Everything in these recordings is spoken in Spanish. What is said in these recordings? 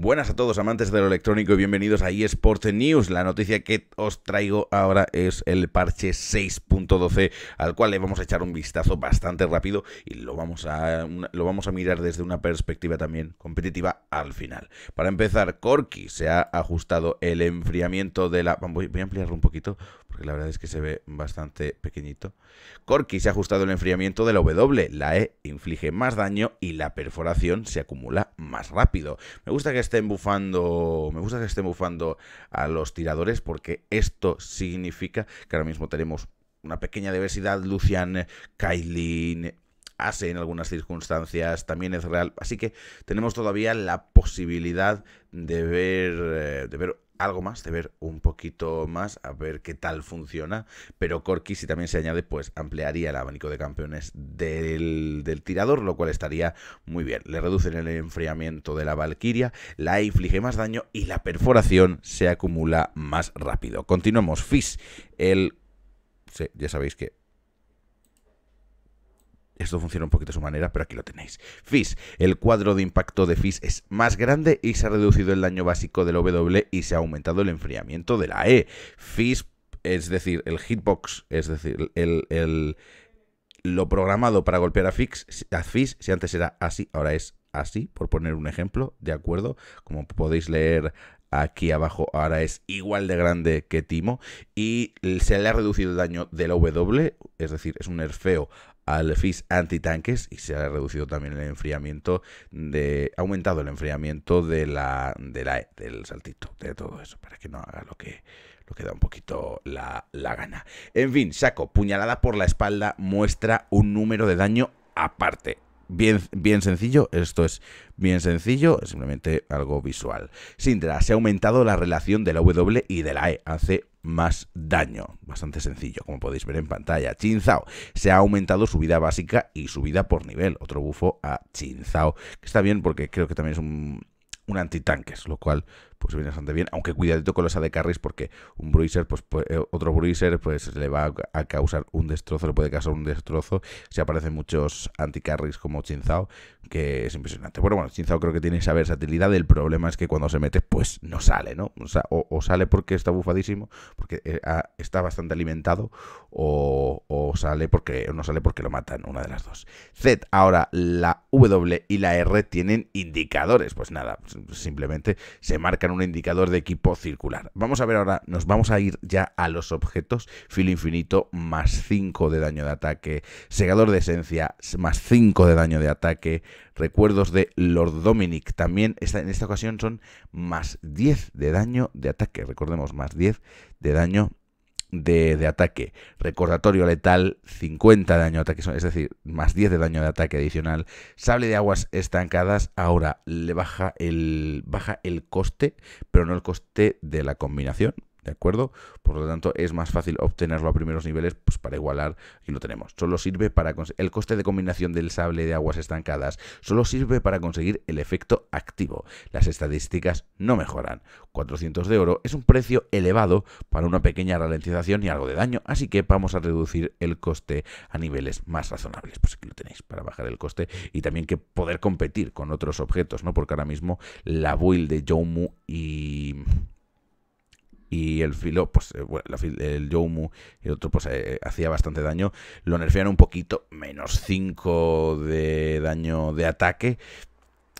Buenas a todos amantes de lo electrónico y bienvenidos a eSports News. La noticia que os traigo ahora es el parche 6.12 al cual le vamos a echar un vistazo bastante rápido y lo vamos a, lo vamos a mirar desde una perspectiva también competitiva al final. Para empezar, Corky se ha ajustado el enfriamiento de la... Voy, voy a ampliarlo un poquito porque la verdad es que se ve bastante pequeñito. Corky se ha ajustado el enfriamiento de la W, la E inflige más daño y la perforación se acumula más rápido. Me gusta que esté bufando, me gusta que estén bufando a los tiradores porque esto significa que ahora mismo tenemos una pequeña diversidad Lucian, Kailin, Ase en algunas circunstancias, también es real. Así que tenemos todavía la posibilidad de ver, eh, de ver algo más, de ver un poquito más, a ver qué tal funciona. Pero Corky, si también se añade, pues ampliaría el abanico de campeones del, del tirador, lo cual estaría muy bien. Le reducen el enfriamiento de la Valkyria, la inflige más daño y la perforación se acumula más rápido. Continuamos. Fizz, el... Sí, ya sabéis que esto funciona un poquito de su manera, pero aquí lo tenéis. FIS. El cuadro de impacto de Fizz es más grande y se ha reducido el daño básico del W y se ha aumentado el enfriamiento de la E. FIS, es decir, el hitbox, es decir, el, lo programado para golpear a, Fix, a FIS, si antes era así, ahora es así, por poner un ejemplo, ¿de acuerdo? Como podéis leer aquí abajo, ahora es igual de grande que Timo y se le ha reducido el daño del W, es decir, es un nerfeo al FIS antitanques y se ha reducido también el enfriamiento de. ha aumentado el enfriamiento de la, de la del saltito, de todo eso, para que no haga lo que lo que da un poquito la, gana. En fin, saco, puñalada por la espalda muestra un número de daño aparte. Bien, bien, sencillo, esto es bien sencillo, es simplemente algo visual. Sindra, se ha aumentado la relación de la W y de la E, hace más daño. Bastante sencillo, como podéis ver en pantalla. Chinzao. se ha aumentado su vida básica y su vida por nivel. Otro bufo a chinzao. que está bien porque creo que también es un, un antitanques, lo cual pues viene bastante bien. Aunque cuidadito con los AD carries, porque un bruiser, pues, pues eh, otro bruiser, pues le va a causar un destrozo, le puede causar un destrozo. Se aparecen muchos anticarries como Chinzao, que es impresionante. Bueno, bueno, Chinzao creo que tiene esa versatilidad. El problema es que cuando se mete, pues no sale, ¿no? O, sale porque está bufadísimo, porque eh, ah, está bastante alimentado, o, sale porque no sale porque lo matan, una de las dos. Z, ahora la W y la R tienen indicadores. Pues nada, simplemente se marcan un indicador de equipo circular. Vamos a ver ahora, nos vamos a ir ya a los objetos. Filo infinito más 5 de daño de ataque. Segador de esencia más 5 de daño de ataque. Recuerdos de Lord Dominic también. en esta ocasión son más 10 de daño de ataque. Recordemos, más 10 de daño de, ataque. Recordatorio letal, 50 de daño de ataque, es decir, más 10 de daño de ataque adicional. Sable de aguas estancadas, ahora le baja el, baja el coste, pero no el coste de la combinación, ¿De acuerdo? Por lo tanto, es más fácil obtenerlo a primeros niveles pues, para igualar y lo tenemos. Solo sirve para el coste de combinación del sable de aguas estancadas. Solo sirve para conseguir el efecto activo. Las estadísticas no mejoran. 400 de oro es un precio elevado para una pequeña ralentización y algo de daño, así que vamos a reducir el coste a niveles más razonables. Pues aquí lo tenéis para bajar el coste y también que poder competir con otros objetos, ¿no? Porque ahora mismo la build de Jomu y y el filo, pues eh, bueno, el Yomu y el otro, pues eh, eh, hacía bastante daño. Lo nerfearon un poquito, menos 5 de daño de ataque,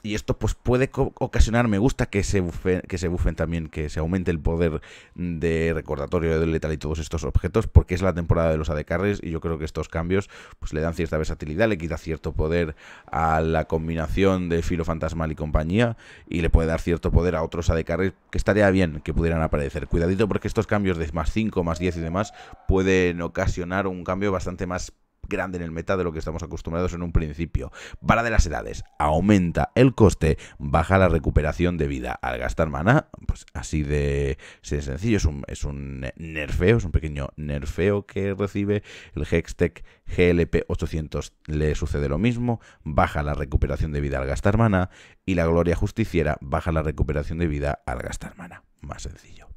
y esto pues puede ocasionar, me gusta que se, que se bufen también, que se aumente el poder de recordatorio de letal y todos estos objetos, porque es la temporada de los adecarres y yo creo que estos cambios pues le dan cierta versatilidad, le quita cierto poder a la combinación de filo fantasmal y compañía y le puede dar cierto poder a otros adecarres que estaría bien que pudieran aparecer. Cuidadito porque estos cambios de más 5, más 10 y demás pueden ocasionar un cambio bastante más grande en el meta de lo que estamos acostumbrados en un principio. Para de las edades, aumenta el coste, baja la recuperación de vida. Al gastar mana, pues así de, sencillo, es un, nerfeo, es un pequeño nerfeo que recibe el Hextech GLP800 le sucede lo mismo, baja la recuperación de vida al gastar mana y la Gloria Justiciera baja la recuperación de vida al gastar mana. Más sencillo.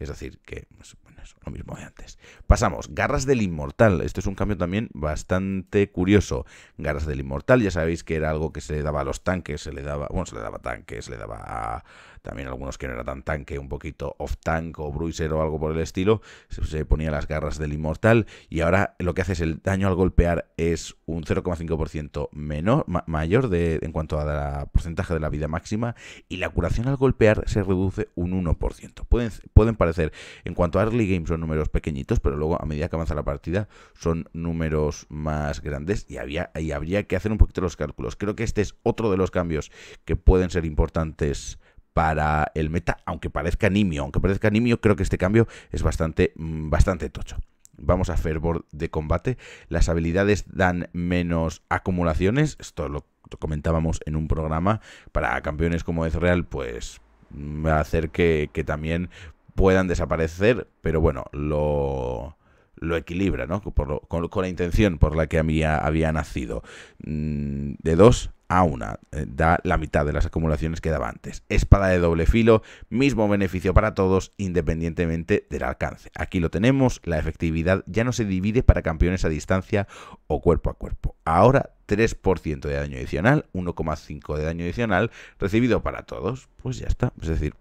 Es decir, que pues, bueno, es lo mismo de antes. Pasamos, Garras del Inmortal. Esto es un cambio también bastante curioso. Garras del Inmortal, ya sabéis que era algo que se le daba a los tanques, se le daba, bueno, se le daba tanques, se le daba a también algunos que no era tan tanque, un poquito off tank o bruiser o algo por el estilo, se, ponía las garras del inmortal y ahora lo que hace es el daño al golpear es un 0,5% menor mayor de, en cuanto a la porcentaje de la vida máxima y la curación al golpear se reduce un 1%. Pueden pueden parecer hacer, en cuanto a early game son números pequeñitos, pero luego a medida que avanza la partida son números más grandes y, había, y habría que hacer un poquito los cálculos. Creo que este es otro de los cambios que pueden ser importantes para el meta, aunque parezca nimio, aunque parezca nimio, creo que este cambio es bastante, mm, bastante tocho. Vamos a fervor de combate. Las habilidades dan menos acumulaciones. Esto lo comentábamos en un programa. Para campeones como Ezreal, pues va mm, a hacer que, que también puedan desaparecer, pero bueno, lo, lo equilibra, ¿no? con, la intención por la que había, había nacido. Mm, de 2 a 1, eh, da la mitad de las acumulaciones que daba antes. Espada de doble filo, mismo beneficio para todos, independientemente del alcance. Aquí lo tenemos, la efectividad ya no se divide para campeones a distancia o cuerpo a cuerpo. Ahora 3% de daño adicional, 1,5 de daño adicional, recibido para todos. Pues ya está, es decir,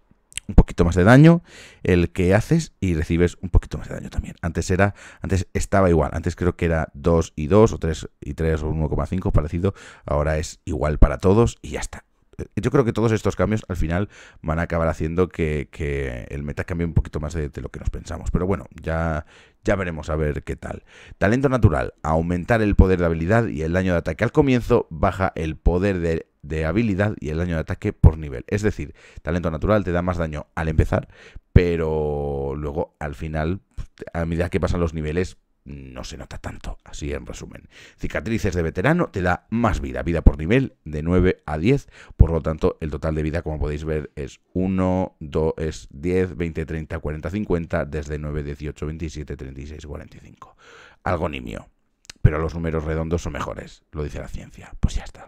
un poquito más de daño el que haces y recibes un poquito más de daño también. Antes era, antes estaba igual, antes creo que era 2 y 2 o 3 y 3 o 1,5 parecido, ahora es igual para todos y ya está. Eh, yo creo que todos estos cambios al final van a acabar haciendo que, el meta cambie un poquito más de, de, lo que nos pensamos. Pero bueno, ya, ya veremos a ver qué tal. Talento natural, aumentar el poder de habilidad y el daño de ataque al comienzo, baja el poder de de habilidad y el daño de ataque por nivel. Es decir, talento natural te da más daño al empezar, pero luego al final, a medida que pasan los niveles, no se nota tanto, así en resumen. Cicatrices de veterano te da más vida, vida por nivel de 9 a 10, por lo tanto el total de vida como podéis ver es 1, 2, es 10, 20, 30, 40, 50, desde 9, 18, 27, 36, 45. Algo nimio, pero los números redondos son mejores, lo dice la ciencia. Pues ya está.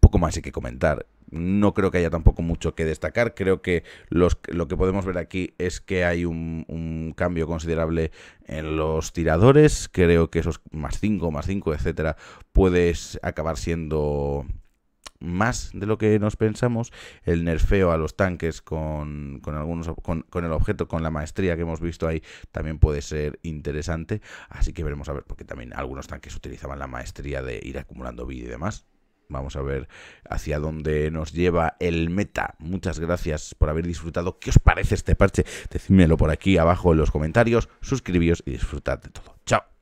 Poco más hay que comentar. No creo que haya tampoco mucho que destacar. Creo que los, lo que podemos ver aquí es que hay un, cambio considerable en los tiradores. Creo que esos más 5, más 5, etcétera, puedes acabar siendo más de lo que nos pensamos, el nerfeo a los tanques con, algunos con, con, el objeto, con la maestría que hemos visto ahí, también puede ser interesante. Así que veremos a ver, porque también algunos tanques utilizaban la maestría de ir acumulando vida y demás. Vamos a ver hacia dónde nos lleva el meta. Muchas gracias por haber disfrutado. ¿Qué os parece este parche? Decídmelo por aquí abajo en los comentarios, suscribíos y disfrutad de todo. Chao.